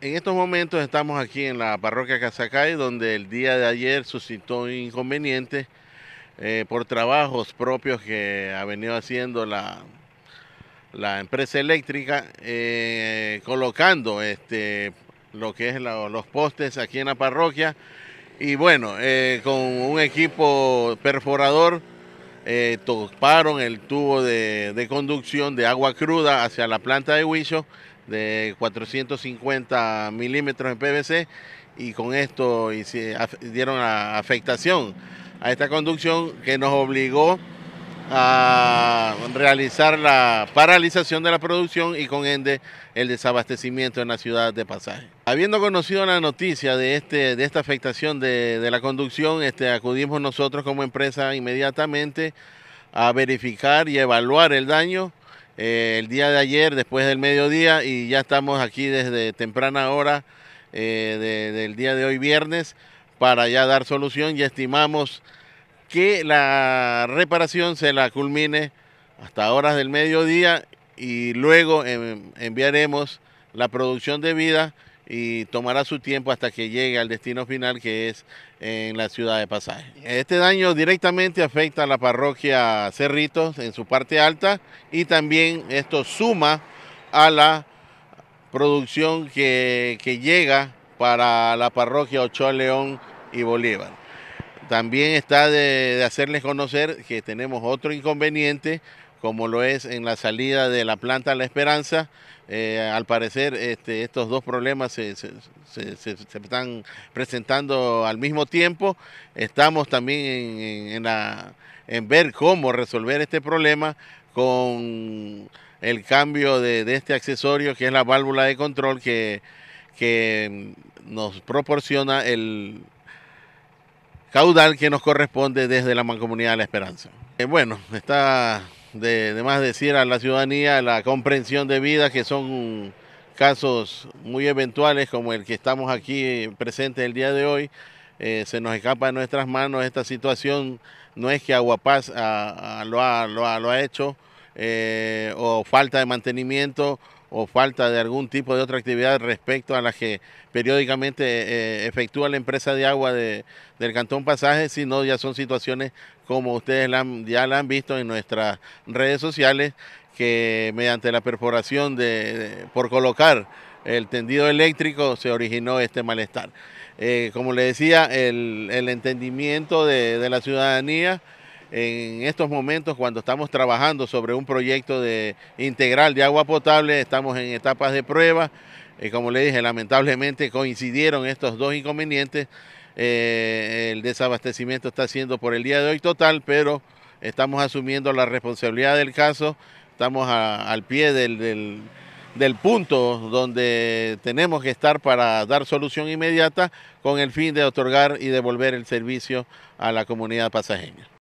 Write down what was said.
En estos momentos estamos aquí en la parroquia Casacay, donde el día de ayer suscitó inconveniente eh, por trabajos propios que ha venido haciendo la, la empresa eléctrica, eh, colocando este, lo que es los postes aquí en la parroquia. Y bueno, eh, con un equipo perforador toparon el tubo de, de, conducción de agua cruda hacia la planta de Huicho de 450 milímetros en PVC y con esto dieron la afectación a esta conducción que nos obligó a realizar la paralización de la producción y con ende el desabastecimiento en la ciudad de Pasaje. Habiendo conocido la noticia de, este, de esta afectación de, la conducción, este, acudimos nosotros como empresa inmediatamente a verificar y evaluar el daño eh, el día de ayer, después del mediodía, y ya estamos aquí desde temprana hora eh, del día de hoy viernes para ya dar solución y estimamos que la reparación se la culmine hasta horas del mediodía y luego em, enviaremos la producción de vida y tomará su tiempo hasta que llegue al destino final que es en la ciudad de Pasaje. Este daño directamente afecta a la parroquia Cerritos en su parte alta y también esto suma a la producción que, llega para la parroquia Ochoa León y Bolívar. También está de, de hacerles conocer que tenemos otro inconveniente como lo es en la salida de la planta La Esperanza. Eh, al parecer este, estos dos problemas se, están presentando al mismo tiempo. Estamos también en, ver cómo resolver este problema con el cambio de, este accesorio que es la válvula de control que, nos proporciona el caudal que nos corresponde desde la Mancomunidad de la Esperanza. Eh, bueno, está de, más decir a la ciudadanía la comprensión de vida que son casos muy eventuales como el que estamos aquí presentes el día de hoy. Eh, se nos escapa de nuestras manos esta situación, no es que Aguapaz ah, ah, lo, ha, hecho eh, o falta de mantenimiento o falta de algún tipo de otra actividad respecto a las que periódicamente eh, eh, efectúa la empresa de agua de, del Cantón Pasaje, sino ya son situaciones como ustedes ya la han visto en nuestras redes sociales, que mediante la perforación de, por colocar el tendido eléctrico se originó este malestar. Eh, como le decía, el, entendimiento de la ciudadanía en estos momentos cuando estamos trabajando sobre un proyecto de integral de agua potable, estamos en etapas de prueba. y eh, como le dije, lamentablemente coincidieron estos dos inconvenientes. Eh, el desabastecimiento está siendo por el día de hoy total, pero estamos asumiendo la responsabilidad del caso. Estamos al pie del, del punto donde tenemos que estar para dar solución inmediata con el fin de otorgar y devolver el servicio a la comunidad pasajeña.